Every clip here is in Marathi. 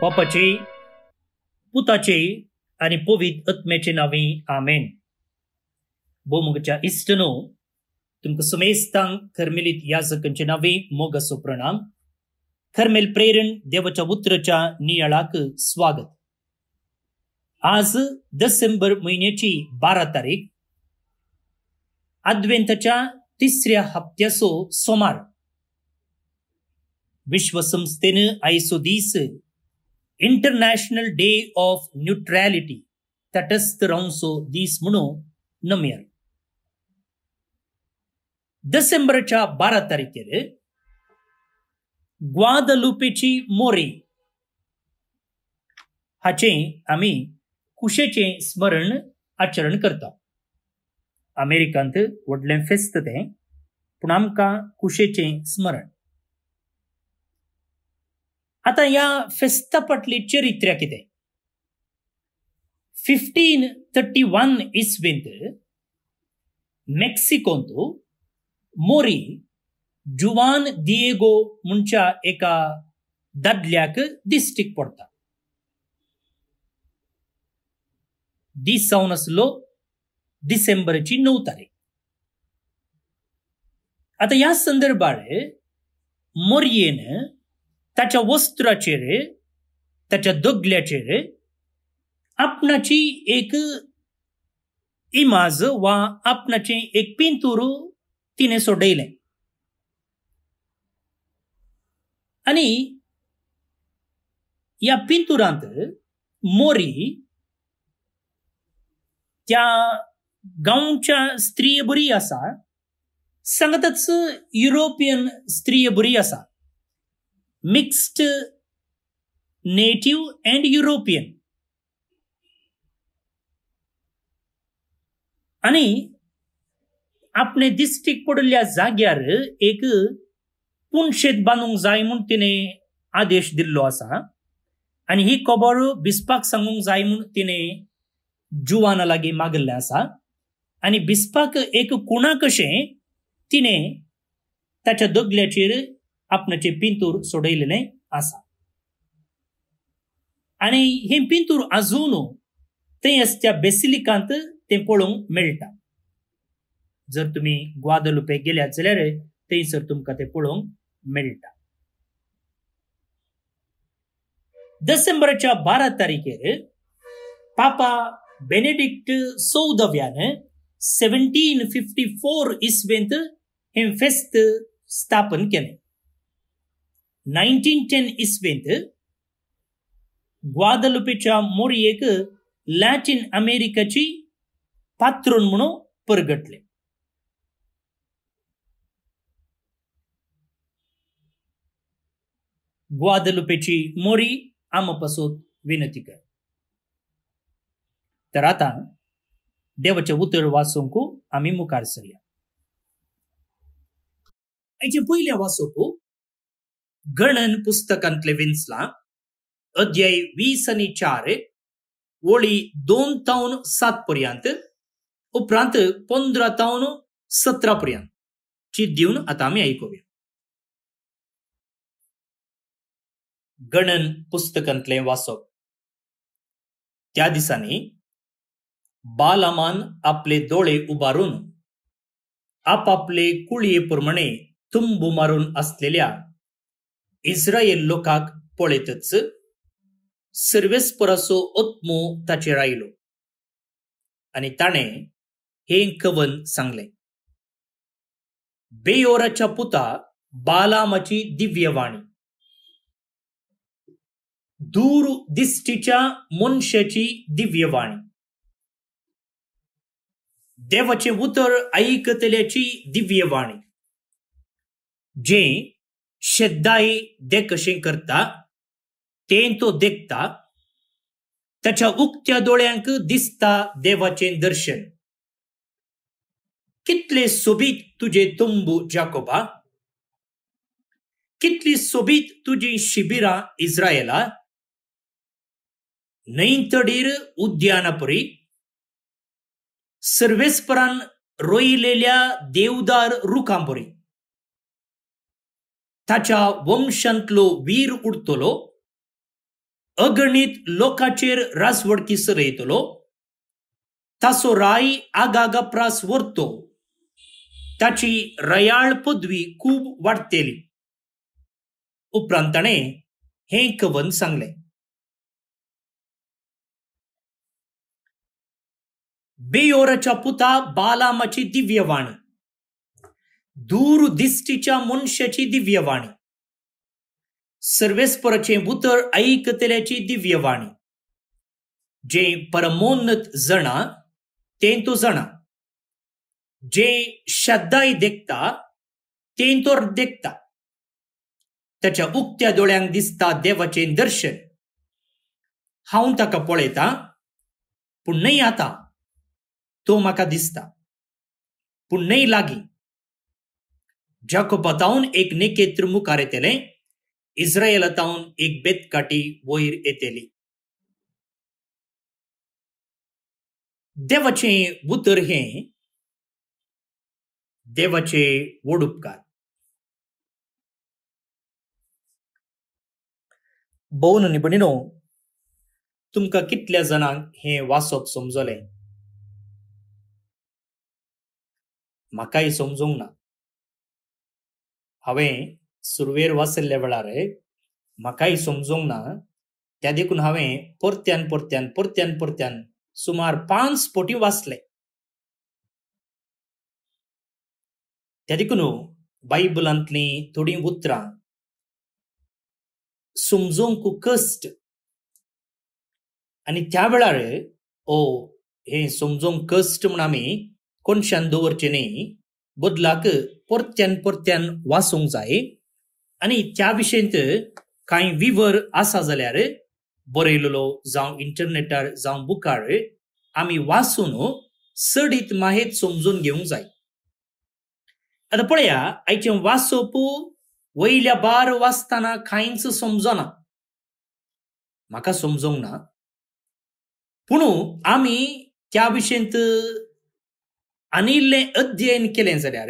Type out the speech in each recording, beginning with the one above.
बापाची पुताची आणि पोवीत आत्म्याचे नावे आमेन बोमगच्या इष्टनो नो तुमकां सुमेस्तांक खर्मेलीत याजकांची मोगसो प्रणाम खर्मेल प्रेरण देवाच्या उतरच्या नियाळाक स्वागत आज डिसेंबर म्हयन्याची बारा तारीख आदवेंताच्या तिसऱ्या हप्त्याचो सोमार ವಿಶ್ವ ಸಂಸ್ಥೆನ ಐಸೋದೀಸ್ ಇಂಟರ್ನ್ಯಾಷನಲ್ ಡೇ ಆಫ್ ನ್ಯೂಟ್ರಾಲಿಟಿ ತಟಸ್ಥರೌಂಸೋ ದೀಸ್ ಮುಣೋ ನಮ್ಯರ್ ಡಿಸೆಂಬರ್च्या बारा तारखेला ग्वादलुपेची मोरे हाचे आमी कुशेचे स्मरण आचरण करता अमेरिकांत व्हडलें फेस्त तें पूण आमकां कुशेचें स्मरण आता या फेस्त पटलीचे रित्र्या किती फिफ्टीन थर्टी वन इसवींत मेक्सिकोंत मोरी जुवान दिएगो मुंचा एका दादल्याक दिस्टिक पडता दिस सावन डिसेंबर डिसेंबरची नऊ तारीख आता या संदर्भात मोरियेन त्याच्या वस्त्राचे रे त्याच्या दगल्याचे रे आपणाची एक इमाज वा आपणाचे एक पिंतूर तिने सोडले आणि या पिंतुरांत मोरी त्या गांवच्या स्त्रीय बरी आसा सांगतच युरोपियन स्त्रीय बरी आसा mixed native and युरोपियन आणि अपने डिस्ट्रिक्ट पडल्या जाग्यार एक पुनशेत बांधूक बांदूंक जाय आदेश दिल्लो असा आणि ही कबर बिस्पाक सांगूंक जाय म्हणून तिने जुवाना लागीं मागिल्लें आसा आणि बिस्पाक एक कुणा कशें तिने ताच्या दगल्याचेर आपणाचे पिंतूर सोडयलेले आसा आनी हे पिंतूर आजून ते असच्या बेसिलिकांत ते पळोवंक मेळटा जर तुम्ही ग्वादलुपे गेल्यात जाल्यार थंयसर तुमकां ते पळोवंक मेळटा डिसेंबरच्या बारा तारखेर पापा बेनेडिक्ट चौदव्यान सेवन्टीन फिफ्टी फोर इसवेंत हें फेस्त स्थापन केलें நைன்டீன் டென் இஸ்வேந்து குவாதலுபிச்சா மோரியேக்கு ಲ್ಯಾಟಿನ್ ಅಮೆರಿಕಚಿ ಪಾತ್ರನ್ म्हणून परगटले ग्वादलुपेची मोरी आमपासून विनंती कर तर आता देवाचे उतर वाचोंकू आम्ही मुखार सरया आयचे पयल्या वाचोकू गणन पुस्तकांतले विंचला अध्याय वीस आणि चार ओळी दोन तावन सात पर्यंत उपरांत पंधरा तावन सतरा पर्यंत ची दिवन आता आम्ही ऐकूया गणन पुस्तकांतले वाचप त्या दिसांनी बालामान आपले दोळे उभारून आपापले कुळये प्रमाणे तुंबू मारून असलेल्या इस्रायल लोकांक पळयतच सर्वेस्परासो ओत्मो ताचेर आयलो आणि ताणे हे कवन सांगले बेयोराच्या पुता बालामाची दिव्यवाणी दूर दिश्टीच्या मनशाची दिव्यवाणी देवाचे उतर ऐकतल्याची दिव्यवाणी जे शेद्दाई देकशें करता तें तो देखता त्याच्या उक्त्या दोळ्यांक दिसता देवाचें दर्शन कितले सोबीत तुझे तुंबू जाकोबा कितली सोबीत तुझी शिबिरां इस्रायला नैतडीर उद्यानापुरी सर्वेस्परान रोयलेल्या देवदार रुखांपुरी ताच्या वंशांतलो वीर उडतलो अगणित लोकाचेर रासवडकी सरयतलो तसो राय आगागा प्रास व्हरतो ताची रयाळ पदवी खूप वाढतेली उपरांत ताणें हे कवन सांगले बेयोराच्या पुता बालामाची दिव्यवाणी दूरदिष्टीच्या मनुष्याची दिव्यवाणी सर्वेस्परचे उतर ऐकतल्याची दिव्यवाणी जे परमोन्नत जणा ते तो जणा जे श्रद्धाय देखता ते तो देखता त्याच्या उक्त्या दोळ्यांक दिसता देवाचे दर्शन हांव ताका पळयतां पूण न्हय आता तो म्हाका दिसता पूण न्हय लागीं बताउन एक निकेत्र मुखार इस्रायल इस्रायलातून एक काटी वयर येतेली देवचे उतर हे देवचे वडुपकार भाऊ नीपणीनो तुमका कितल्या जणांक हे वाचप समजले समजूंक ना हांवें सुरवेर वाचल्ले वेळार म्हाकाय समजूंक ना त्या देखून हांवें परत्यान परत्यान परत्यान परत्यान सुमार पांच पोटी वाचले त्या देखून बायबलांतली थोडी उतरां समजूंक कश्ट आनी त्या वेळार ओ हे समजूंक कश्ट म्हण आमी कोणशान दवरचे न्ही बदलाक परत्यान परत्यान वाचूंक जाय आनी त्या विशयंत कांय विवर आसा जाल्यार बरयलेलो जावं इंटरनेटार जावं बुकार आमी वाचून सडीत माहेत समजून घेवंक जाय आतां पळया आयचें वाचप वयल्या बार वाचताना कांयच समजना म्हाका समजोंक ना पूण आमी त्या विशयंत इल्लें अध्ययन केलें जाल्यार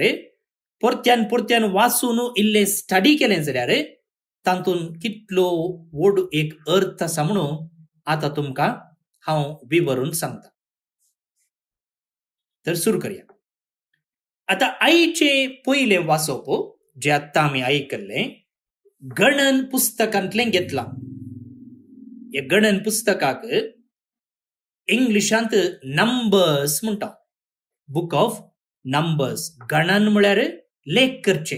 पोरत्यान पोरत्यान वाचून इल्ले स्टडी केलें जाल्यार तातून कितलो व्हड एक अर्थ आसा म्हणून आता तुमकां हांव विवरून सांगता तर सुरू करया आतां आईचे पयलें वाचोप जे आतां आमी आयकल्लें गणन पुस्तकांतलें घेतलां हे गणन पुस्तकाक इंग्लिशांत नंबर्स म्हणटा बुक ऑफ नंबर्स गणन म्हळ्यार करचे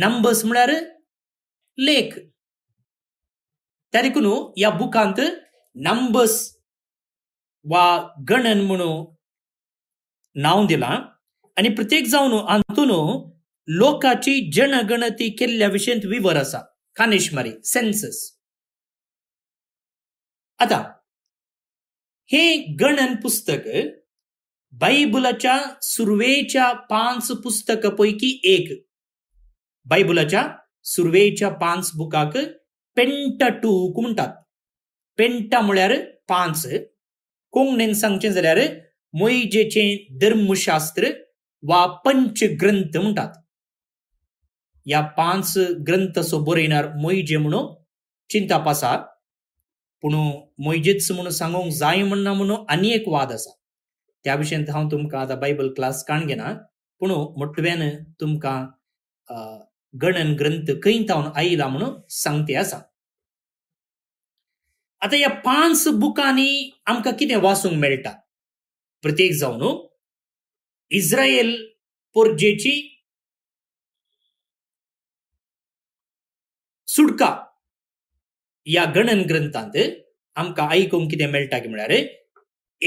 नंबर्स म्हणजे लेख त्या देखून ह्या बुकांत नंबर्स वा गणन म्हणू नाव दिला आणि प्रत्येक जावन आंतून लोकाची जनगणती केल्या विषयंत विवर असा कानेशमारी सेन्सस आता हे गणन पुस्तक बायबुलाच्या सुरवेच्या पांच पुस्तकां पैकी एक बायबुलाच्या सुरवेच्या पांच बुकाक पेंटा टूक म्हणटात पेंटा म्हळ्यार पांच कोंकणीन सांगचें जाल्यार मोयजेचें धर्मशास्त्र वा पंच ग्रंथ म्हणटात ह्या पांच ग्रंथ असो बरयणार मोयजे म्हणून चिंताप आसा पूण मोयजेच म्हणून सांगूंक जाय म्हणना म्हणून आनी एक वाद आसा त्या भशेन हांव तुमकां आतां बायबल क्लास काण घेना पूण मोटव्यान तुमकां गणन ग्रंथ खंय थावन आयला म्हणून सांगते आसा आतां ह्या पांच बुकांनी आमकां कितें वाचूंक मेळटा प्रत्येक जावन इस्रायल पोरजेची सुटका ह्या गणन ग्रंथांत आमकां आयकूंक कितें मेळटा की म्हळ्यार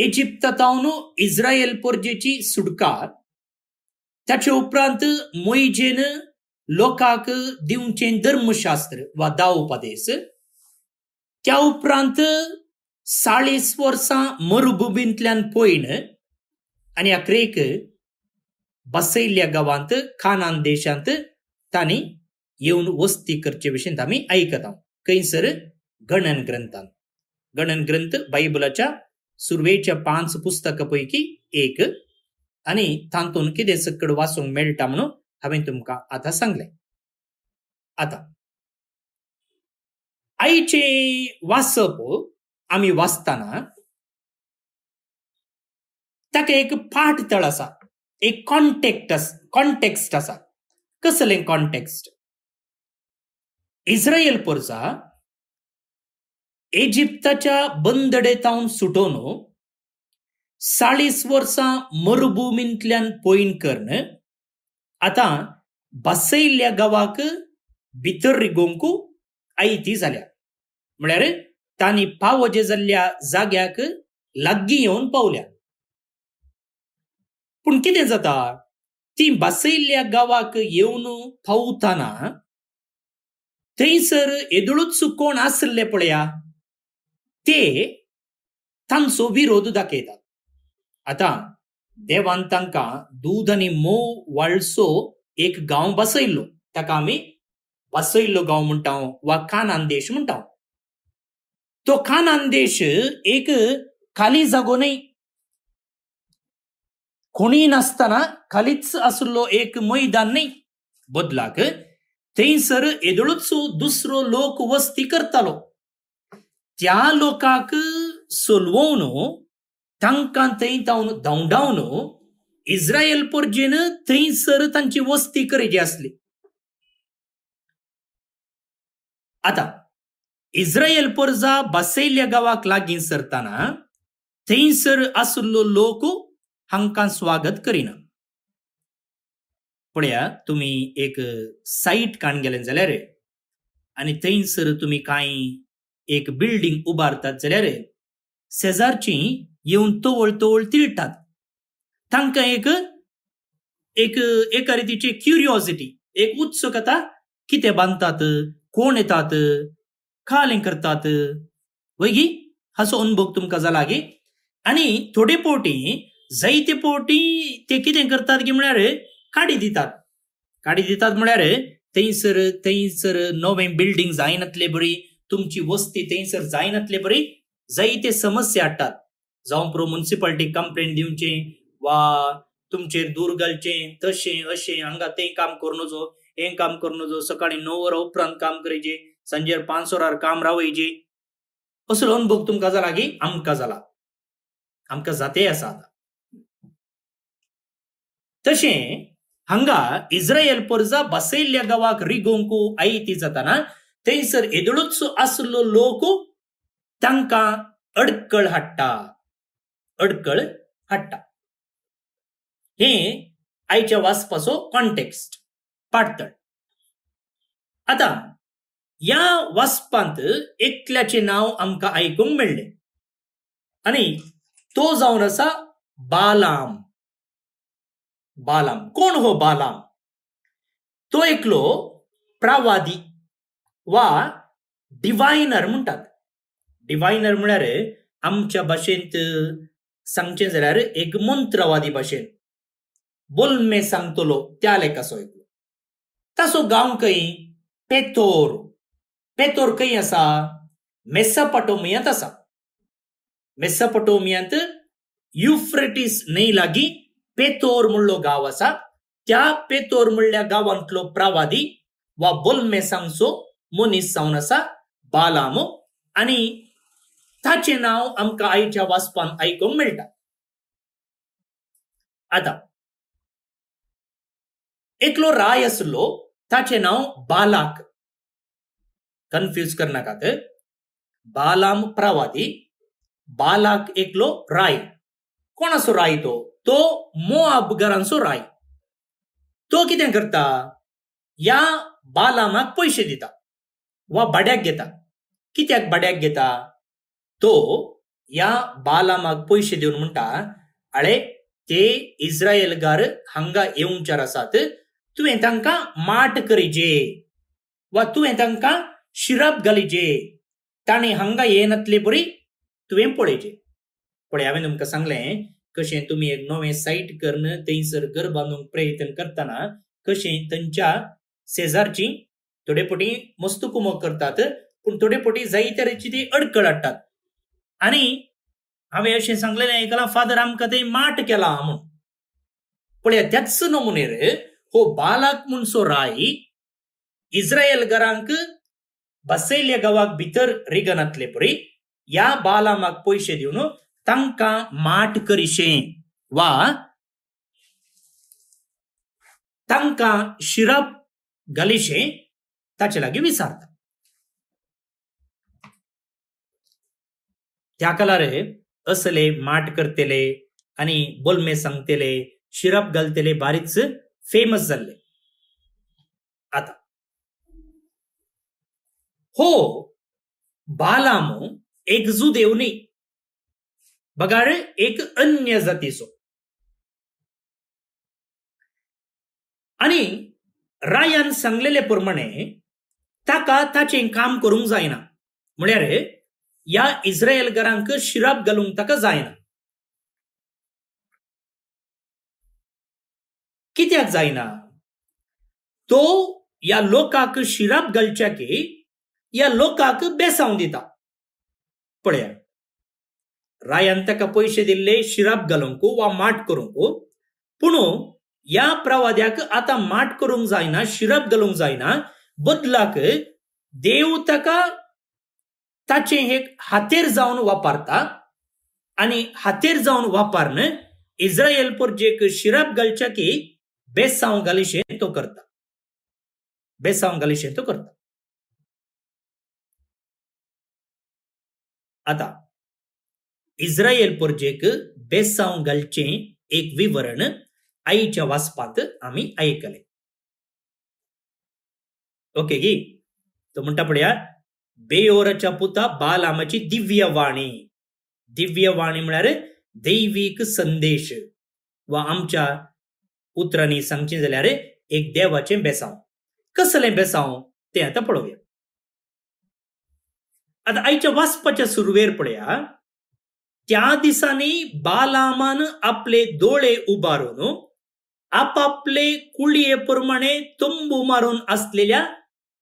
એજિપ્તતાઓનો ઇઝરાયેલ પર सुटका सुडकार त्याचे उपरांत मोहिजेन लोकांक दिवचे धर्मशास्त्र वा दावोपदेश त्या उपरांत चाळीस वर्सां मरुभुमींतल्यान पयन आनी अकरेक बसयल्ल्या गांवांत खानान देशांत तांणी येवन वस्ती करचे विशीं आमी आयकता खंयसर गणन ग्रंथांत गणन ग्रंथ बायबलाच्या सुरवेच्या पाच पुस्तकापैकी एक आणि तांतून किती सकड वाचूंक मेळटा म्हणून हांवें तुमकां आता सांगलें आता आईचे वाचप आम्ही वाचताना ताका एक पाठतळ आसा एक कॉन्टेक्ट कॉन्टेक्स्ट असा कसले कॉन्टेक्स्ट इस्रायल पोरसा ಈಜಿಪ್ತच्या बंदडेतावन सुटोनो चाळीस वर्सां मरुभूमींतल्यान पयन कर्ण आतां बासैल ह्या गांवाक भितर रिगोवंकू आयती जाल्या म्हळ्यार तांणी पावजे जाल्ल्या जाग्याक लागीं येवन पावल्या पूण कितें जाता ती बासयल्ल्या गांवाक येवन पावताना थंयसर येदळूच कोण आसले पळया ते तांचो विरोध दाखयतात आता देवान तांकां दूद आनी मोव वाळसो एक गांव बसयलो ताका आमी बसयल्लो गांव म्हणटा वा कानान देश म्हणटा तो कानान देश एक खाली जागो न्हय कोणी नासतना खालीच आसलो एक मैदान न्हय बदलाक थंयसर येदळूच दुसरो लोक वस्ती करतालो त्या लोकांक सोलवणो तांकां थंय धांवडावनो इस्रायल पोरजेन थंयसर तांची वस्ती करची आसली आता इस्रायल पोरजा बसयल्या गावाक लागीं सरतना थंयसर आसलो लोक हांकां स्वागत करिना पळया तुम्ही एक सायट काण गेले जाल्यार आनी थंयसर तुमी कांय एक बिल्डिंग उबारतात जाल्यार शेजारची येवन तवळ तवळ तिळटात तांकां एक एक एका रितीची क्युरियोसिटी एक उत्सुकता कितें बांदतात कोण येतात खालें करतात वैगी हाचो अनुभव तुमकां जाला गे आनी थोडे पोटी जायते पोटी ते कितें करतात गे म्हळ्यार काडी दितात काडी दितात म्हळ्यार थंयसर थंयसर नवें बिल्डींग जायनातले बरी तुमची वस्ती थंयसर जायनातले बरी जायते समस्या हाडटात जावं प्रो म्युन्सिपाल्टी कंप्लेन दिवचे वा तुमचेर दूर घालचे तशें अशें हांगा तें काम करूं नजो हें काम करू नजो सकाळी णव वरां उपरांत काम करायचे सांजेर पांच वरार काम रावयचे असलो अनुभव तुमकां जाला की आमकां जाला आमकां जाते आसा आतां तशें हांगा इस्रायल पर्जा बसयल्ल्या गावाक रिगोंकू ती जाताना थंयसर येदळूच आसलो लोक तांकां अडकळ हाडटा अडकळ हाडटा हे आयच्या वाचपाचो कॉन्टेक्स्ट पाडतळ आता या वाचपांत एकल्याचे नाव आमकां आयकूंक मेळ्ळें आनी तो जावन आसा बालाम बालाम कोण हो बालाम तो एकलो प्रावादी वा डिवायनर म्हणटात डिवायनर म्हळ्यार आमच्या भाशेंत सांगचें जाल्यार एक मंत्रवादी भाशेन बोल्मे सांगतलो त्या लेखाचो एक तसो गांव खंय पेतोर पेतोर खंय आसा मेसापटोमियांत आसा मेसापटोमियांत युफ्रेटीस न्हय लागीं पेतोर म्हणलो गांव आसा त्या पेतोर म्हणल्या गांवांतलो प्रावादी वा बोलमे आसा बालामू आनी ताचें नांव आमकां आयच्या वाचपान आयकूंक मेळटा आतां एकलो राय आसलो ताचें नांव बालाक कन्फ्यूज करनाकात बालाम प्रवादी बालाक एकलो राय कोणाचो राय तो तो मोआब घरांचो राय तो कितें करता ह्या बालामाक पयशे दिता वा बाड्याक घेता कित्याक बाड्याक घेता तो ह्या बालामाक पयशे देऊन म्हणटा आळे ते इस्रायलगार हांगा येवंचार आसात तुवें तांकां माट करीजे वा तुवें तांकां शिरप घालीजे ताणें हांगा येनातले बरी तुवें पळयचे पण हांवें तुमकां सांगलें कशें तुमी एक नवें सायट करन थंयसर घर बांदूंक प्रयत्न करतना कशें थंयच्या शेजारची थोडे फावटी मस्त करतात पूण थोडे फावटी जाय तरेची ती अडकळ हाडटात आनी हांवें अशें सांगलेलें आयकलां फादर आमकां थंय माट केला म्हूण पळया त्याच नमुनेर हो बालाक म्हणसो राय इस्रायल घरांक बसयल्या गांवाक भितर रिगनांतले पळय ह्या बालामाक पयशे दिवन तांकां माट करिशें वा तांकां शिरप घालिशें लागे විසාර්ථ. त्या कला रे असले माट करतेले आणि बोलमे सांगतेले शिरप घालतेले बारीकच फेमस झाले आता हो बालाम एक एकजू देवनी बघा एक अन्य जातीचो आणि रायान सांगलेल्या प्रमाणे ताका ताचें काम करूंक जायना म्हळ्यार ह्या घरांक शिराप घालूंक ताका जायना कित्याक जायना तो ह्या लोकांक शिराप की ह्या लोकांक बेसांव दिता पळया रायान ताका पयशे दिल्ले शिराप घालूंक वा माट करूंक पूण ह्या प्रवाद्याक आतां माट करूंक जायना शिराप घालूंक जायना बदलाक देव ताका ताचे हे हातेर जाऊन वापरता आणि हातेर जाऊन वापरन इस्रायल जे शिराप घालच्या की बेसाव घालिशे तो करता बेसाव घालिशे तो करता आता इस्रायल जे बेसाव घालचे एक विवरण आईच्या वाचपात आम्ही ऐकले ओके गी तो ఓకేకి पुता बालामची दिव्य वाणी वाणी वाणी म्हळ्यार दैवीक संदेश वा आमच्या उतरांनी सांगचें जाल्यार एक देवाचें बेसांव कसलें बेसांव तें आतां पळोवया आतां आयच्या वाचपाच्या सुरवेर पळया त्या दिसांनी बालामान आपले दोळे उबारून आपापले कुळये प्रमाणे तंबू मारून असलेल्या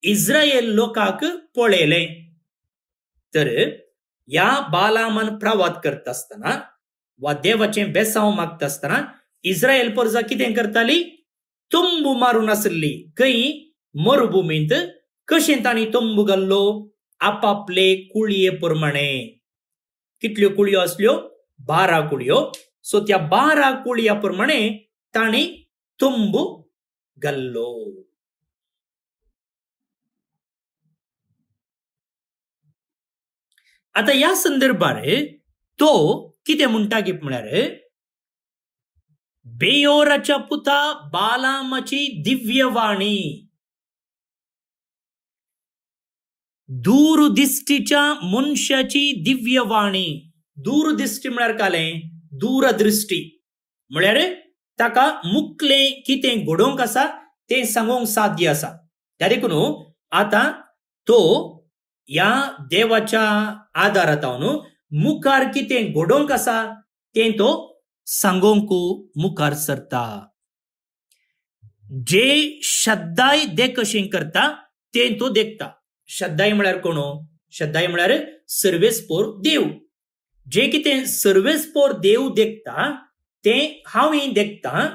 इस्रायल लोकाक पळयले तर ह्या बालामान प्रवाद करता आसतना वा देवाचें बेसांव मागता आसतना इस्रायल परजा कितें करताली तंबू मारून आसली खंय मरुभुमींत कशें तांणी तंबू घाल्लो आपापले कुळये परमणे कितल्यो कुळयो आसल्यो बारा कुळयो सो त्या बारा कुळया प्रमाणे तानी तंबू घाल्लो आतां ह्या संदर्भांत तो कितें म्हणटा की म्हळ्यार बेयोराच्या पुता बालामाची दिव्यवाणी दूरदिष्टीच्या मनशाची दिव्यवाणी दूरदिष्टी म्हळ्यार कालें दूरदृश्टी म्हळ्यार ताका मुकलें कितें घडोवंक आसा तें सांगूंक साध्य आसा त्या देखून आतां तो या देवाच्या आधारात मुखार कितें घडोंक आसा तें तो सांगोंक मुखार सरता जे श्रद्धाय देखशें करता ते तो देखता श्रद्धाय म्हळ्यार कोण श्रद्धाय म्हळ्यार सर्वेस्पोर देव जे कितें सर्वेस्पोर देव देखता ते तें ही देखता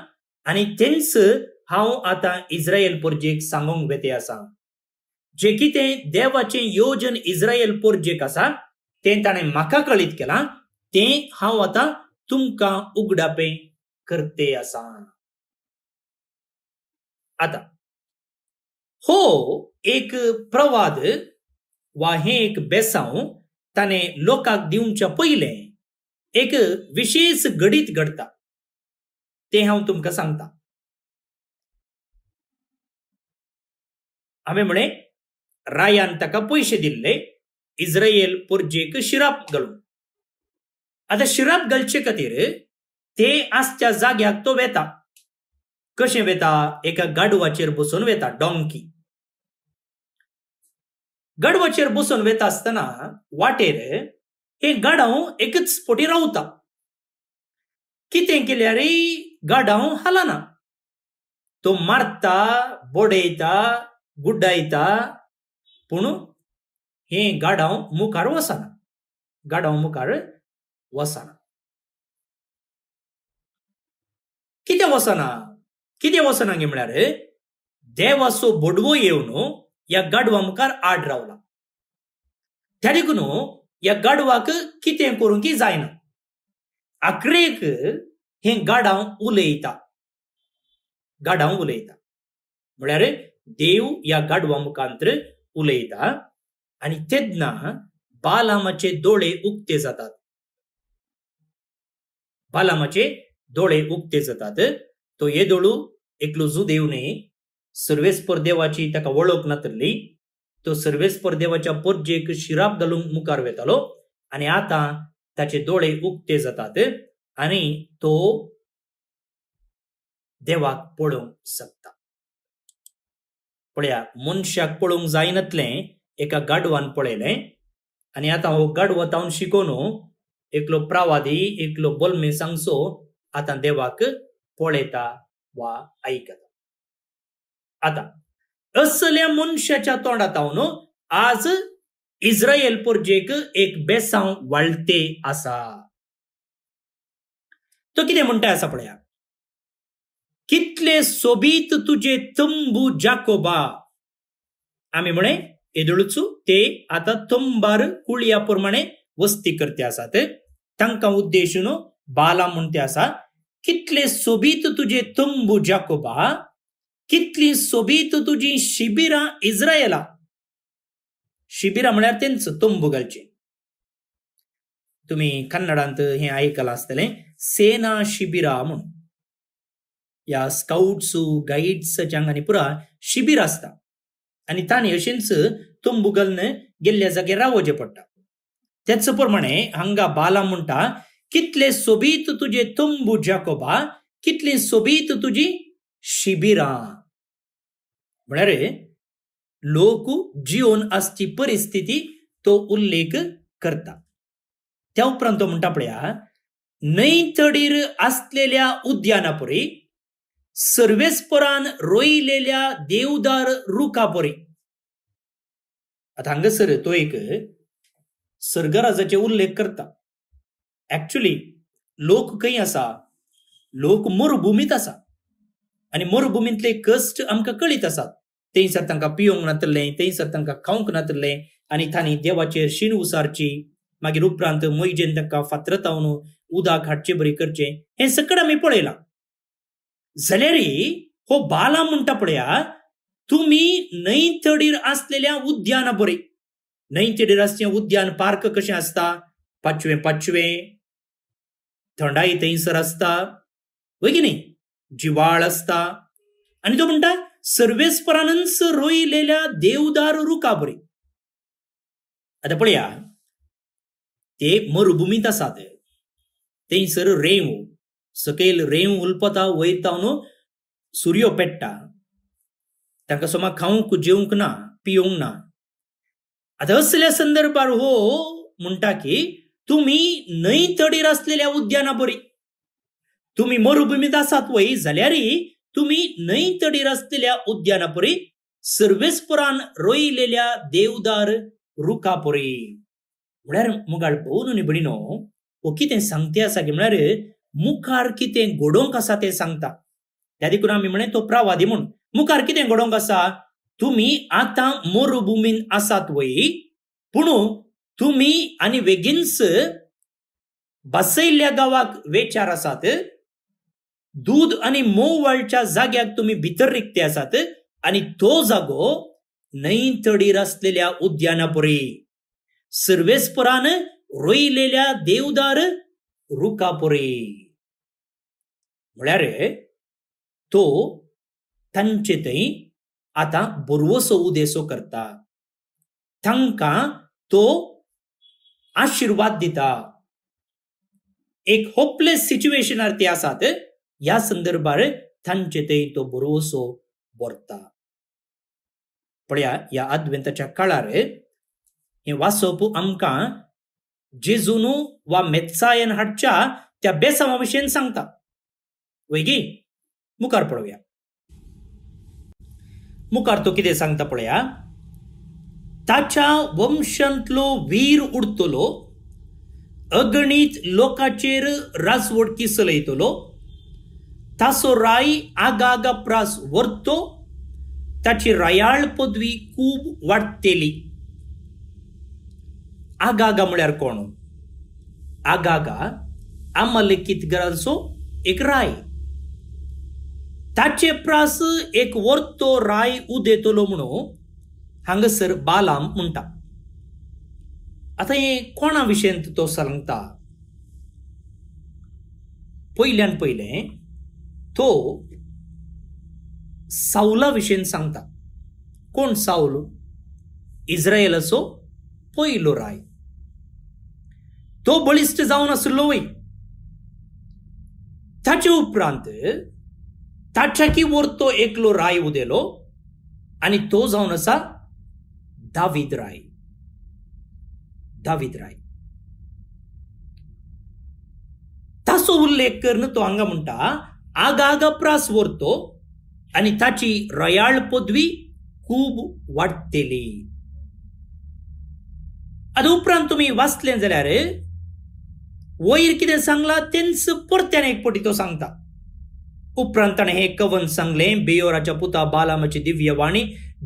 आनी तेंच हांव आतां इस्रायल पोरजेक सांगूंक वेते आसा जे की ते देवाचे योजन इस्रायल जे कसा ते ताणें म्हाका कळीत केला, तें हांव आतां तुमकां उगडापे करते आसा आता हो एक प्रवाद वा हे एक बेसांव ताणें लोकांक दिवच्या पयलें एक विशेष घडीत घडता ते हांव तुमकां सांगता हांवें म्हणें पैसे दिल्ले इस्रायल पुरजेक शिराप घालून आता शिराप घालचे खातीर ते आसच्या जाग्याक तो वेता कशें वेता एका गाडवाचेर बसून वेता डोंकी गाडवाचेर बसून वेता आसतना वाटेर हे गाडव एकच फोटी रावता कितें रे गाडव हालना तो मारता बोडयता गुड्डायता કોનું હે ગાડાઉ મુકાર વસાના ગાડાઉ મુકાર વસાના कितें वसना कितें वसना गे म्हळ्यार देव असो बोडवो येवन ह्या गाडवा मुखार आड रावला त्या देखून ह्या गाडवाक कितें करूंक जायना आक्रेक हे गाडाव उलयता गाडाव उलयता म्हळ्यार देव ह्या गाडवा मुखांत्र उलयता आणि तेदना बालामाचे दोळे उक्ते जातात बालामाचे दोळे उक्ते जातात तो येदोळू एकलो जू देवने सर्वेस्पर देवाची ताका वळख नातरली तो सर्वेस्पर देवाच्या एक शिराप घालूंक मुखार वेतालो आणि आता त्याचे दोळे उक्ते जातात आणि तो देवाक पळोवंक शकता पळया मनशाक पळोवंक जायनातले एका गाडवान पळयलें आनी आतां हो गाडवो तावन शिकोवन एकलो प्रावादी एकलो बोल्मे सांगसो आतां देवाक पळयता वा आयकता आतां असल्या मनशाच्या तोंडा तावन आज इस्रायल पोरजेक एक बेसांव वाळते आसा तो कितें म्हणटा आसा पळया सोबीत तुझे तंबू जाकोबा आम्ही म्हणें ಎದುಳುಚು ते आता तुंबार कुळियाप्रमाणे वस्ती करते आसात तांकां उद्देशून बाला म्हूण ते आसा कितले सोबीत तुझे तुंबू जाकोबा कितली सोबीत तुझी शिबिरां इस्रायला शिबिरां म्हळ्यार तेंच तुंबू घालचे तुम्ही कन्नडांत हे आयकलां आसतलें सेना शिबिरां म्हणून या स्काउट्सू गाईड्सांक आनी पुरा शिबीर आसता आनी ताणें अशेंच तुंबुगल्न गेल्ल्या जागे रावचे पडटा त्याच प्रमाणे हंगा बाला म्हणटा कितले सोबीत तुजे तुंबू जाकोबा कितले सोबीत तुजी शिबिरा म्हळ्यार लोक जिवन असची परिस्थिती तो उल्लेख करता त्या उपरांत तो म्हणटा पळया नैतडीर तडीर आसलेल्या सर्वेस्परान रोईलेल्या देवदार रुकापोरे आता हंगसर तो एक सर्गराजाचे उल्लेख करता ऍक्च्युली लोक खंय असा लोक मरुभूमीत आसा आनी मरुभुमींतले कश्ट आमकां कळीत आसात थंयसर तांकां पियोंक ते सर तांकां खावंक नातले आणि तांणी देवाचेर शीण उसारची मागीर उपरांत मैजेन तांकां फात्रतावन उदक हाडचें बरे करचे हे सगळे आमी पळयलां हो बाला म्हणता ಮುಂಟಪಡೆಯ तुम्ही नैतडीर असलेल्या उद्याना बरे नैतडीर असले उद्यान पार्क कशें असता पाचवे पाचवे थंडाई थंयसर असता होय की नाही जिवाळ असता आणि तो म्हणटा सर्वेस्परानंस रोयलेल्या देवदार रुका बरे आतां पळया ते मरुभुमीत आसात थंयसर रेंव सकयल रेंव उलपता वयता न्हू सुर्यो पेट्टा तांकां सोमा खावंक जेवंक ना पियोंक ना आतां असल्या संदर्भार हो म्हणटा की तुम्ही न्हंय तडीर आसलेल्या उद्याना बरी तुम्ही मरुभूमीत आसात वय जाल्यारय तुम्ही न्हंय तडीर आसलेल्या उद्याना परी सर्वेस्पुरान रोयलेल्या देवदार रुखा परी म्हळ्यार मुगाळ पळोवन न्ही न्हू हो कितें सांगते आसा की म्हळ्यार मुखार कितें घडोवंक आसा तें सांगता त्या देखून आमी म्हणे तो प्रावादी म्हूण मुखार कितें घडोवंक आसा तुमी आतां मरुभुमीन आसात वय पूण तुमी आनी वेगिन्स बसयल्ल्या गांवाक वेचार आसात दूद आनी मोवाळच्या जाग्याक तुमी भितर रिक्ते आसात आनी तो जागो न्हंय तडीर असलेल्या उद्यानापुरी सर्वेस्परान रोयलेल्या देवदार रुकापुरी म्हळ्यार तो तांचे थंय आतां बोरवसो उदेसो करता तांकां तो आशिर्वाद दिता एक होपलेस सिच्युएशनार ते आसात ह्या संदर्भार तांचे थंय तो बोरवसो व्हरता पळया ह्या आदवेंताच्या काळार हे वासोप आमकां जेजुनू वा मेत्सायन हाडच्या त्या बेसावा विशयीन सांगता मुखार पळूया मुखार तो किती सांगता पळया ताच्या वंशांतलो वीर उडतलो अगणित लोकाचेर राजवडकी चलयतलो तासो राय आगागा प्रास व्हरतो ताची रायाळ पदवी खूब वाडटेली आगागा म्हळ्यार कोण आगागा आमलेखित गरजो एक राय प्रास वर तो वर्तो राय ಉದೇತೋलो म्हणो हांगासर बालाम म्हणटा आतां हे कोणा विशयन तो सांगता पयल्यान पहिले तो सावला विशयन सांगता कोण सावल इज्रायलाचो पयलो राय तो बळिश्ट जावन आसलो वय ताचे उपरांत ताच्याकीवर तो एकलो राय उदेलो आणि तो जावन आसा दावीद राय दावीद राय ताचो उल्लेख करून तो हांगा म्हणटा आगाग प्रास व्हरतो आनी ताची रयाळ पदवी खूब वाडटली आद उपरांत तुमी वाचले जाल्यार वयर कितें सांगलां तेंच परत्यान एक पटी तो सांगता ಉಪ್ರಂತಣೆ हे कवन सांगले बेयोराच्या पुता बालामाची दिव्यवाणी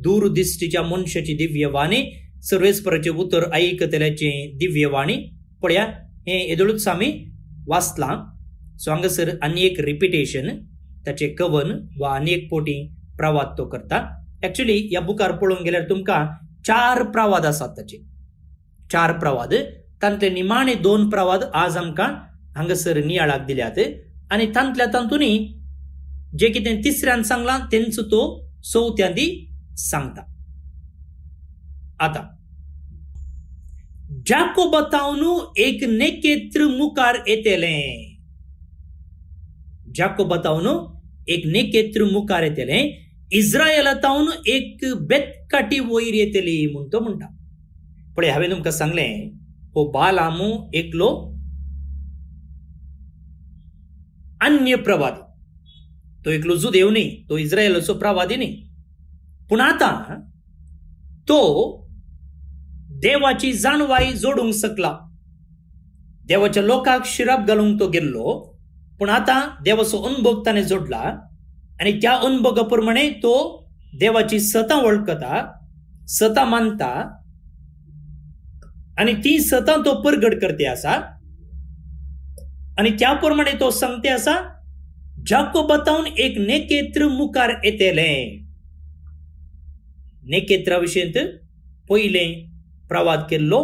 दूरदिष्टीच्या मनुष्याची दिव्यवाणी सर्वेस्पराचे उतर ऐकतल्याचे दिव्यवाणी पळया हे येदळूच आम्ही वाचला सो हांगासर आनी एक रिपिटेशन त्याचे कवन वा आनी एक पोटी प्रवाद तो करता ऍक्च्युली या बुकार पळोवंक गेल्यार तुमकां चार प्रवाद असतात ताचे चार प्रवाद तांतले निमाणे दोन प्रवाद आज आमकां हांगासर नियाळाक दिल्यात आणि तांतल्या तांतूनी जे कितें तिसऱ्यान संगला तेंचो तो संगता आता आतां जाकोबतावन एक नेकेत्र मुखार येतलें जाकोबतावन एक नेकेत्र मुखार येतलें इस्रायेलातावन एक बेतकाटी वयर येतली म्हूण तो म्हणटा पळय हांवें तुमकां सांगलें हो बालामू एकलो अन्य प्रवादी तो देव नाही तो प्रवादी नाही पण आता तो देवाची जाणवाई जोडूंक सकला देवाच्या लोकांक शिराप घालूंक तो गेल्लो पण आता देवाचो अनुभव ताणें जोडला आणि त्या अनुभवाप्रमाणे प्रमाणे तो देवाची सतां वळखता सतां मानता आणि ती सतां तो परगड करते असा आणि त्याप्रमाणे तो सांगते असा जाकोबातावन एक नेकेत्र मुखार येतेले नेकेत्रा विशेंत पहिले प्रवाद केल्लो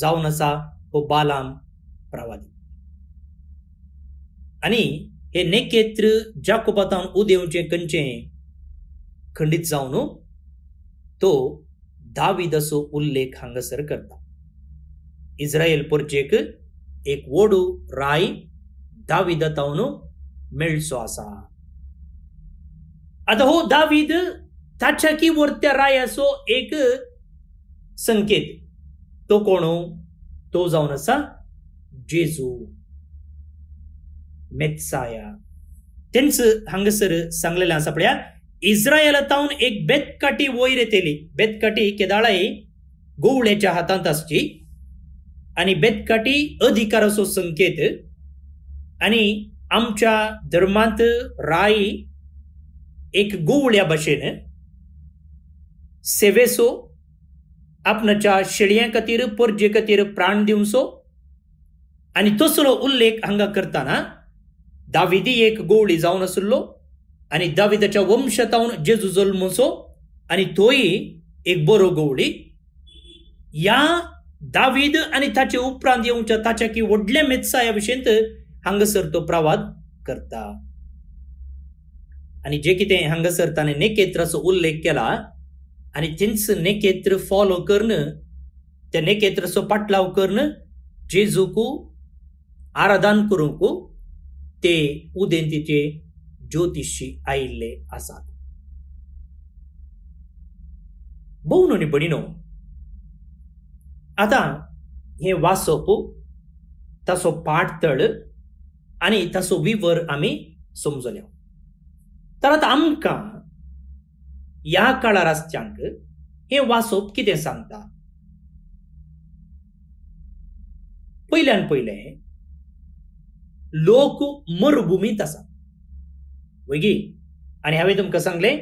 जावन आसा हो बालाम प्रवादी आनी हे नेकेत्र जाको उदेवचे खंयचे खंडीत जावन तो असो उल्लेख हांगासर करता इस्रायल परचेक एक वोडू राय दाविदा दावीद आता हो ताच्या की वरत्या राय असो एक संकेत तो कोण हो? तो जाऊन असा जेजू मेत्साया त्यांच हंगसर सांगलेलं असा पड्या इस्रायला ताऊन एक बेतकाटी वयर येतेली बेतकाटी केदाळाई गोवळ्याच्या हातांत असची आणि बेतकाटी असो संकेत आणि आमच्या धर्मांत राई एक गोवळ्या भाशेन सेवेसो आपणाच्या शेळयां खातीर पोरजे खातीर प्राण दिवचो आनी तसलो उल्लेख हांगा करताना दाविदी एक गोवळी जावन आशिल्लो आनी दाविदाच्या वंशतावन जेजू जल्मचो आनी तोय एक बरो गवळी या दावीद आनी ताचे उपरांत येवच्या ताच्या की व्हडल्या मेत्सा या विशयंत हंगसर तो प्रवाद करता आणि जे किती त्याने नेकेत्राचा उल्लेख केला आणि तिंच नेकेत्र फॉलो करणं त्या नेकेत्राचा पाटलाव करणं जेजूकू आराधन करूक ते उदेंतीचे ज्योतिषी आयिल्ले आसात भोवनो न्ही बडिनो आतां हें वाचप तसो पाठतळ आनी त्या आम्ही आमी येऊ तर आता आमकां ह्या काळार आसच्यांक हे वाचप कितें सांगता पयल्यान पयलें लोक मरुभुमींत आसा वैगी आणि हांवें तुमकां सांगले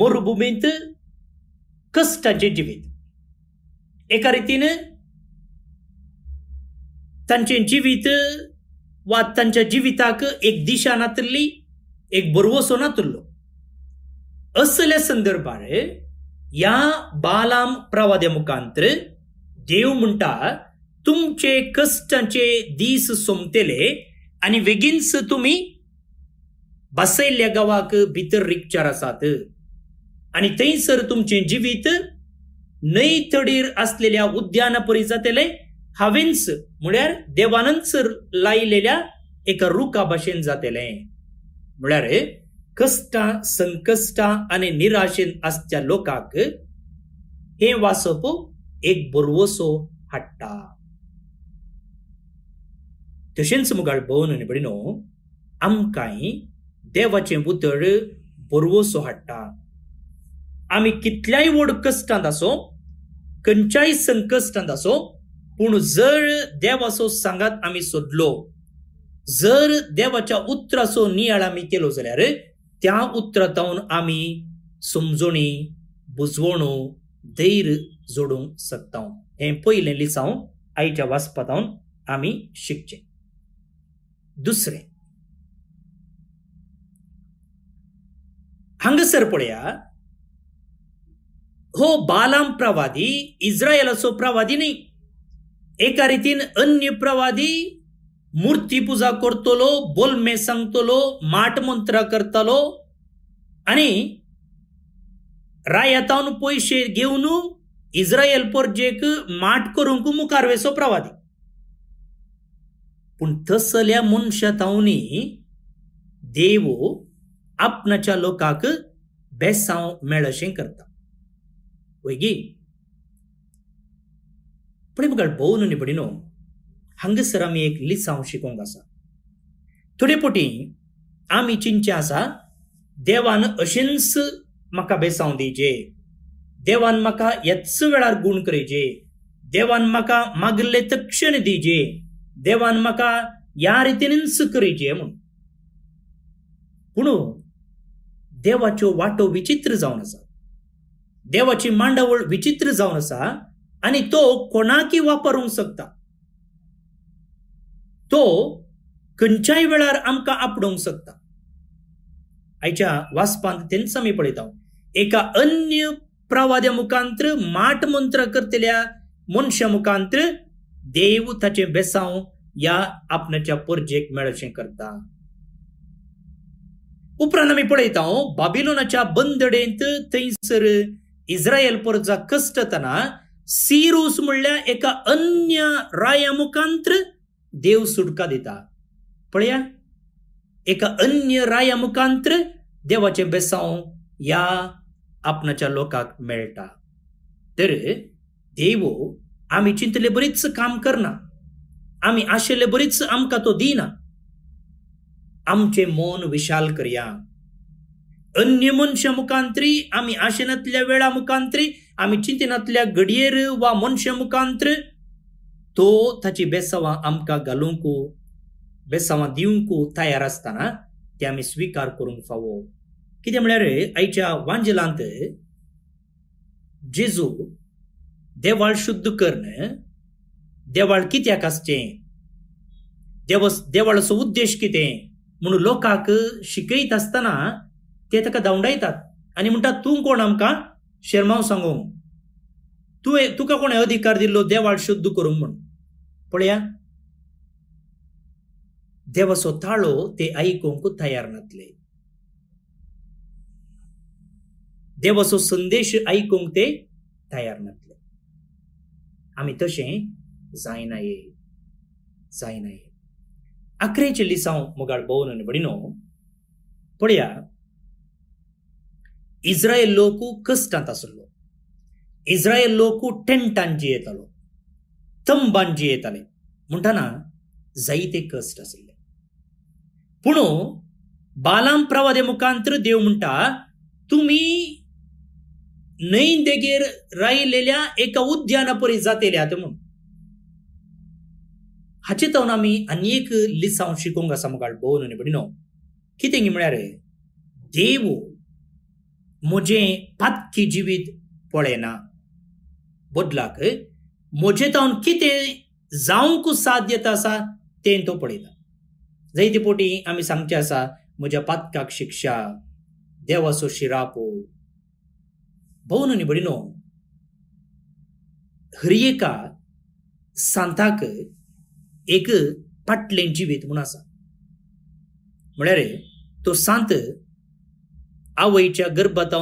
मरुभुमींत कश्टांचें जिवीत एका रितीन त्यांचे जिवीत वा त्यांच्या जिविताक एक दिशा नातरली एक बरवसो नातुरलो असल्या संदर्भात या बालाम प्रवाद्या मुखांतर देव म्हणटा तुमचे कष्टांचे दीस सोमतेले आणि वेगिन्स तुम्ही बसयल्या गावाक भितर रिक्चार असात आणि थंयसर तुमचे जिवीत न्हंय तडीर आसलेल्या उद्याना परी हावेन्स म्हळ्यार सर लायलेल्या एका रुखा भाशेन जातले म्हळ्यार कश्टां संकश्टां आनी निराशेन आसच्या लोकांक हे वाचप एक बरवसो हाडटा तशेंच मुगाळ भोवन आनी भयणो आमकांय देवाचें उतळ बरवसो हाडटा आमी कितल्याय व्हड कश्टांत आसूं खंयच्याय संकश्टांत आसूं पूण जर देव सो सांगात आम्ही सोदलो जर देवाच्या उतराचो नियाळ आम्ही केलो जाल्यार त्या उतरातावन आम्ही समजोणी बुजवणू धैर्य जोडूंक सकता हे पयलें लिसांव आईच्या वाचपातावन आम्ही शिकचे दुसरे हांगासर पळया हो बालाम प्रवादी इस्रायलाचो प्रवादी न्ही एका रितीन अन्यप्रवादी मूर्ती पुजा करतलो बोलमे सांगतलो माट मंत्र करतलो आणि रायतान पैसे घेऊन इस्रायल पोरजेक माट करूंक मुखार वेसो प्रवादी पण तसल्या मनशातावनी देव आपणाच्या लोकांक बेसाव मेळशें करता वैगी புனிப்புகள் போகணும்னு இப்படினும் हंग हंगसर आमी एक लिसांव शिकोंक आसा थोडे पोटी आमी चिंचे आसा देवान अशेंच म्हाका बेसांव दिजे देवान म्हाका येच वेळार गूण करजे देवान म्हाका मागिल्ले तक्षण दिजे देवान म्हाका ह्या रितीनच करजे म्हूण पूण देवाच्यो वाटो विचित्र जावन आसा देवाची मांडावळ विचित्र जावन आसा आणि तो कोणाकी वापरूंक शकता तो खंयच्याय वेळार आमकां आपडूंक शकता आयच्या वाचपांत तेंच आमी पळयता एका अन्य प्रवाद्या मुखांत्र माट मंत्र करतल्या मनशा मुखांत्र देव ताचे बेसांव ह्या आपणाच्या पर्जेक मेळशें करता उपरांत आमी पळयता बाबिलोनाच्या बंदडेंत थंयसर इस्रायल परजा कश्टतना सिरूस म्हणल्या एका अन्य राया मुखांत्र देव सुटका देता पळया एका अन्य राया मुखांत्र देवाचे बेसाव या आपणाच्या लोकांक मेळटा तर देव आम्ही चिंतले बरीच काम करना आमी आशिल्ले बरीच आमकां तो दिना आमचे मन विशाल करया अन्य मनशा मुखांतरी आम्ही आशेनातल्या वेळा मुखांतरी आमी चिंतनातल्या घडयेर वा मनशे मुखांत तो ताची बेसवां आमकां घालूंक बेसवां दिवंक तयार आसतना ते आमी स्विकार करूंक फावो कितें म्हळ्यार आयच्या वांजलांत जेजू देवाळ शुद्ध करण देवाळ कित्याक आसचें देव देवाळाचो उद्देश कितें म्हणून लोकांक शिकयत आसतना ते ताका दवंडायतात आनी म्हणटात तूं कोण आमकां शेर्माव सांगू तू तुका कोणें अधिकार दिल्लो देवाळ शुद्ध करूंक म्हण पळया देवाचो ताळो ते आयकूंक तयार नातले देवाचो संदेश आयकूंक ते तयार नातले आमी तशें जायना ये जायना ये अकरेचे लिसांव मुगाळ भोवन आनी बडिनो पळया इस्रायल लोक कष्टात आसुल् इस्रायल लोकू येतालो जियेतालो तंबां जियेताले म्हणत जायते कष्ट असले पण बालाम प्रवादे मुखांतर देव म्हणत तुम्ही देगेर राहिलेल्या एका उद्यानापरी जाते म्हण हचे शिकू असा मुकाळभोव किती म्हणजे देव मुझे पत की जीवित पड़ेना तो मुझे తాను जाऊं जाऊंकू साध्यता आसा तें तो जायते पोटी आमी सांगचे आसा म्हज्या पातकाक शिक्षा देवाचो शिरापो भोवन न्ही बडिनो हरिएका सांताक एक पाटलें जिवीत म्हूण आसा म्हळ्यार तो सांत आवईच्या गर्भात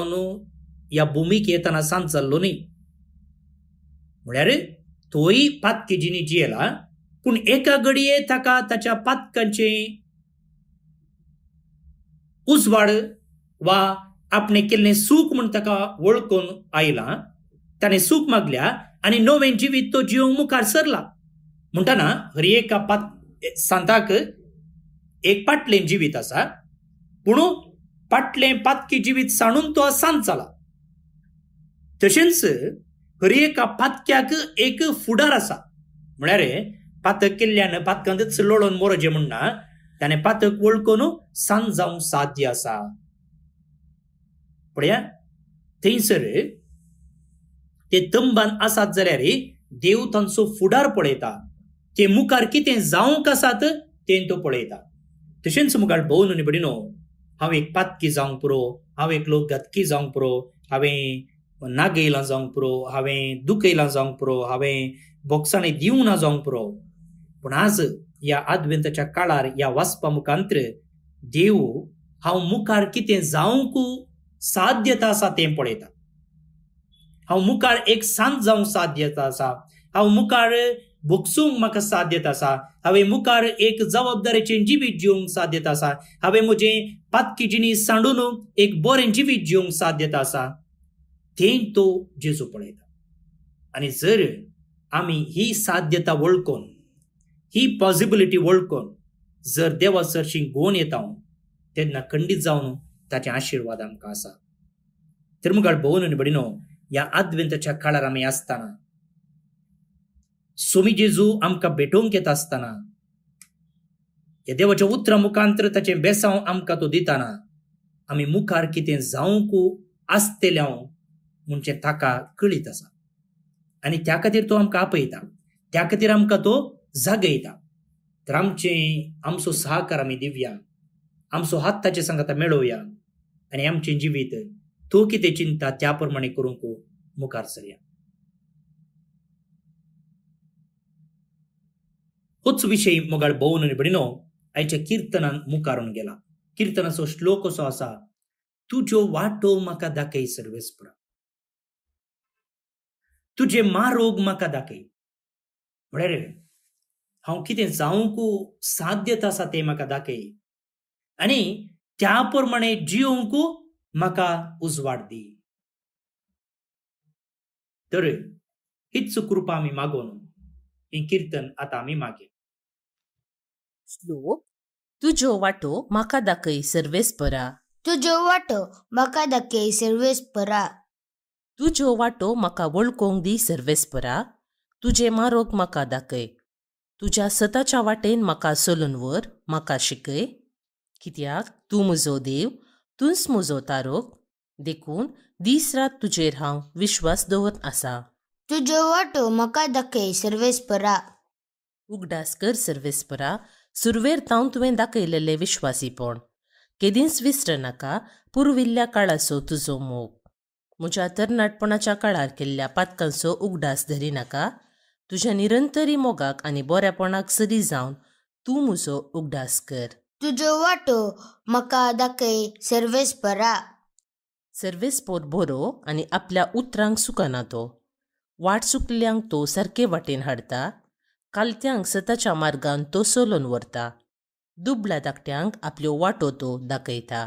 या भूमीक येताना सांग चाललो न्ही म्हळ्यार तोय पातके जिनी जियेला पूण एका घडये ताका ताच्या पातकांचे उजवाड वा आपणे केल्लें सूख म्हणून ताका वळखून आयला ताणें सूख मागल्या आनी नवें जिवीत तो जीव मुखार सरला म्हणटना हर एका पात सांताक एक पाटलें जिवीत आसा पूण पाटले पातकी जिवीत सांडून तो सांज चाला तशेंच हर एका पातक्याक एक फुडार आसा म्हळ्यार पातक केल्ल्यान पातकांतच लोळोन मोरजे म्हणना ताणें पातक वळखून सांज जावंक साध्य आसा पळया थंयसर ते तंबान आसात जाल्यार देव तांचो फुडार पळयता ते मुखार कितें जावंक आसात तें तो पळयता तशेंच मुखार भोवन निबडीनो हांव एक पातकी जावंक पुरो हांव एकलो गतकी जावंक पुरो हांवें नाग येयलां जावंक पुरो हांवें दुखयलां येयलां जावंक पुरो हांवें बोक्साणें दिवंक ना जावंक पुरो पूण आज ह्या आदवेंताच्या काळार ह्या वाचपा मुखांत देव हांव मुखार कितें जावंक साध्यता आसा तें पळयता हांव मुखार एक सांत जावंक साध्यता आसा हांव मुखार भुकसूंक म्हाका साथ दिता आसा हांवें मुखार एक जबाबदारेचें जिवीत जिवंक साथ दिता आसा हांवें म्हजें पातकी जिणी सांडून एक बरें जिवीत जिवंक साथ दिता आसा थंय तो जेजू पळयता आनी जर आमी ही साध्यता वळखून ही पॉसिबिलिटी वळखून जर देवा सरशी गोवन येता तेन्ना खंडीत जावन ताचे आशिर्वाद आमकां आसा तिरमुगाळ भोवन आनी बडिनो ह्या आदवेंताच्या काळार आमी आसताना सुमी जेजू आमकां भेटोवंक येता आसतना हे देवाच्या उत्तर मुखांतर ताचे बेसांव आमकां तो दिताना आमी मुखार कितें जावंक आसतल्याव म्हणजे ताका कळीत आसा आनी त्या खातीर तो आमकां आपयता त्या खातीर आमकां तो जागयता तर आमचें आमचो सहकार आमी दिवया आमचो हात ताचे संगता मेळोवया आनी आमचें जिवीत तूं कितें चिंता त्या प्रमाणे करूंक मुखार सरया होच विषयी मोगाळ भोवन बडिनो आयच्या किर्तनान मुखारून गेला किर्तनाचो श्लोक असो आसा तुज्यो वाटो म्हाका दाखय सर्वेस्परा तुजे मारोग म्हाका दाखय म्हळ्यार हांव कितें जावंक साध्यता आसा ते म्हाका दाखय आनी त्या प्रमाणे जियोंकू म्हाका उजवाड दी तर हीच कृपा आमी मागोन हे कीर्तन आता आमी मागे श्लोक तुझो वाटो म्हाका दाखय सर्वेस परा तुझो वाटो म्हाका दाखय सर्वेस परा तुझो वाटो म्हाका वळखोंक दी सर्वेस परा तुजें मारोग म्हाका दाखय तुज्या सताच्या वाटेन म्हाका सोलून व्हर म्हाका शिकय कित्याक तूं म्हजो देव तूंच म्हजो तारोक देखून दीस रात तुजेर हांव विश्वास दवरत आसा तुजो वाटो म्हाका दाखय परा उगडास कर परा सुरवेर तावन तुवें दाखयलेलें विश्वासीपण केदींच विसरनाका पुर्विल्ल्या काळाचो तुजो मोग म्हज्या तरणाटपणाच्या काळार केल्ल्या पातकांचो उगडास धरी धरिनाका तुज्या निरंतरी मोगाक आनी बोऱ्यापणाक सरी जावन तूं म्हजो उगडास कर तुजो वाटो म्हाका दाखय सर्वेस पोर बरो आनी आपल्या उतरांक सुकना तो वाट चुकल्यांक तो सारके वाटेन हाडता कालत्यांक सताच्या मार्गान तो सोलोन व्हरता दुबला धाकट्यांक आपल्यो वाटो तो दाखयता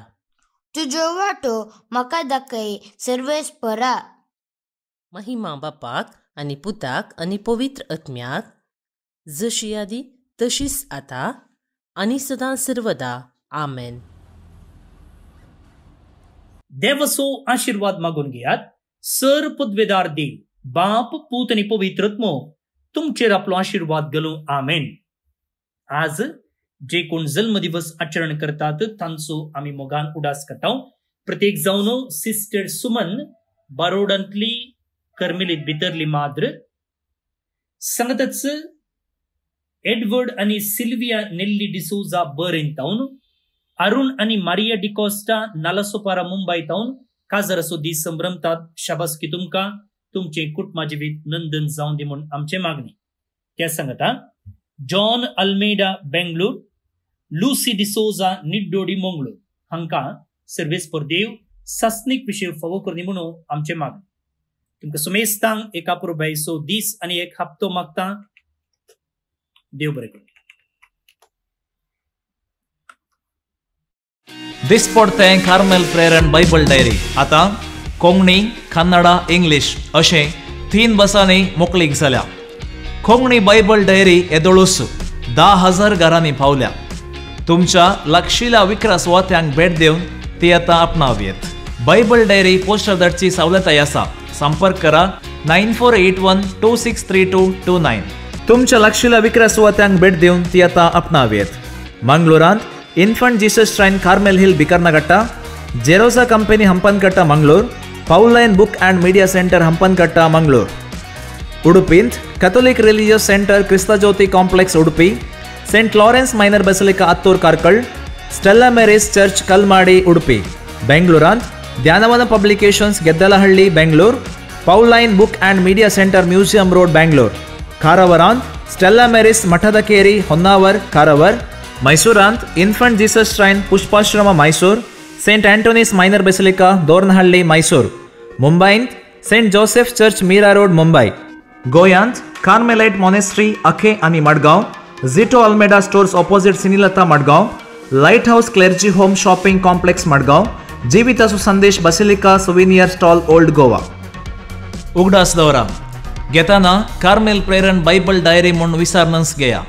तुजो वाटो म्हाका दाखय सर्वेस परा महिमा बापाक आनी पुताक आनी पवित्र आत्म्याक जशी यादी तशीच आता आनी सदां सर्वदा आमेन देवसो आशीर्वाद मागून घेयात सर पदवेदार देव बाप पूत आणि पवित्रत्मो तुमचेर आपलो आशिर्वाद घालूं आमेन आज जे कोण जल्म दिवस आचरण करतात तांचो आमी मोगान उडास करता प्रत्येक जावन सिस्टर सुमन बारोडांतली कर्मेलीत भितरली माद्र सांगतच एडवर्ड आणि सिल्विया नेल्ली डिसोजा बरेन तावन अरुण आणि मारिया डिकॉस्टा नालासोपारा मुंबई तावन काजार असो दीस संभ्रमतात शाबासकी तुमकां तुमचे कुटुंबाजीवीत नंदन जाऊन दे म्हणून आमचे मागणी त्या सांगता जॉन अल्मेडा बेंगलोर लुसी डिसोजा निडोडी मंगलोर हांका सर्वे देव सस्नीक विषय फावो करनी म्हणून आमचे मागणी तुमकां सुमेस्तांक एका पुरबाय सो दीस आनी एक हप्तो मागता देव बरें करूं दिस तें कार्मेल प्रेरण बायबल डायरी आतां कोंकणी कन्नडा इंग्लीश असे तीन बसांनी मोकळीक जाल्या कोंकणी बायबल डायरी येदोळूस धा हजार घरांनी पावल्या तुमच्या लक्षिल्या विक्रास वात्यांक भेट देऊन ती आता आपणावयेत बायबल डायरी पोस्टर धाडची सवलताय आसा संपर्क करा nine four eight one two six three two two nine तुमच्या लक्षिला विक्रास सुवात्यांक भेट देऊन ती आता आपणावयेत मंगलोरांत infant Jesus shrine Carmel hill Bikarnakatta Jerosa company Hampankatta Mangalore Pauline book and media centre Hampankatta Mangaluru ಉಡುಪಿಂತ್ Catholic religious centre Krista Jyothi complex Udupi saint Lawrence minor basilica Attur Karkal Stella Maris church Kalmadi Udupi ಬೆಂಗಳೂರಂತ್ Dhyanavana publications Geddalahalli Bengaluru Pauline book and media centre museum road Bengaluru ಕಾರವಾರಾಂತ್ ಸ್ಟೆಲ್ಲ ಮೆರಿಸ್ ಮಠದಕೇರಿ ಹೊನ್ನಾವರ್ ಕಾರವಾರ್ ಮೈಸೂರಾಂತ್ infant Jesus train Pushpashrama Mysuru saint Antony's minor basilica Doranahalli Mysore मुंबईत saint Joseph church Mira road Mumbai गोयांत कार्मेलाइट मॉनेस्ट्री अखे आणि Madgaon Zito Almeida stores opposite Cinelata Madgaon light house clergy home shopping complex Madgaon जीवित सुसंदेश basilica souvenir stall old Goa उघडास दौरा घेताना कार्मेल प्रेरण बायबल डायरी म्हणून विसारनंच घेया